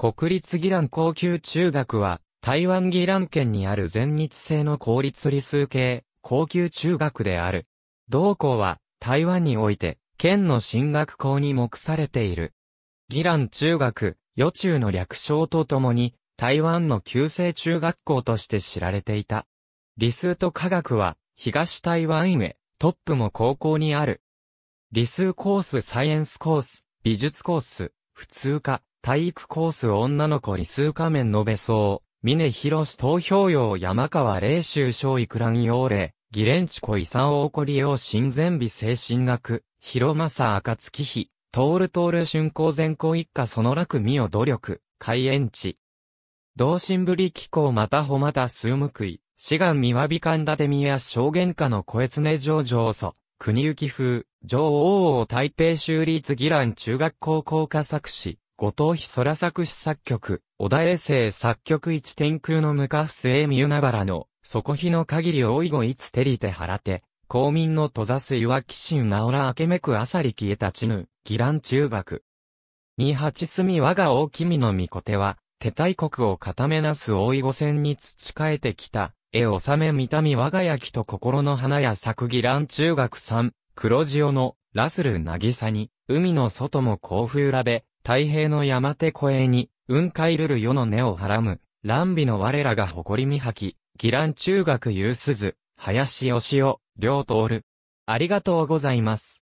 国立義蘭高級中学は、台湾義蘭県にある全日制の公立理数系、高級中学である。同校は、台湾において、県の進学校に目されている。義蘭中学、予中の略称とともに、台湾の旧制中学校として知られていた。理数と科学は、東台湾へ、トップも高校にある。理数コース、サイエンスコース、美術コース、普通科、体育コース女の子に数仮面のべそう、峰博士投票用山川霊州小育覧用霊、ギレンチ子遺産を起こり用新善美精神学、広赤暁日、トールトール春光全行一家その楽美を努力、開園地。同心ぶり気候またほまた数無い、志願見わび神立宮てや証言家の小越根上祖、国行き風、上王を台北州立義蘭中学校校科作詞、後藤日空作詞作曲、小田衛星作曲一天空の昔末三が原の、底日の限り大いごいつてりて腹手、て、公民の閉ざす岩騎神なおら明けめくあさり消えたちぬ、義ン、中幕。二八隅我が大君の御子手は、手大国を固めなす大い碁戦に培えてきた、絵納め見たみ我が焼きと心の花や作義ン、中学三、黒潮の、ラスル渚に、海の外も甲府らべ、太平の山手小栄に、雲海るる世の根をはらむ、乱美の我らが誇り見吐き、義乱中学すず、林しお、両通る。ありがとうございます。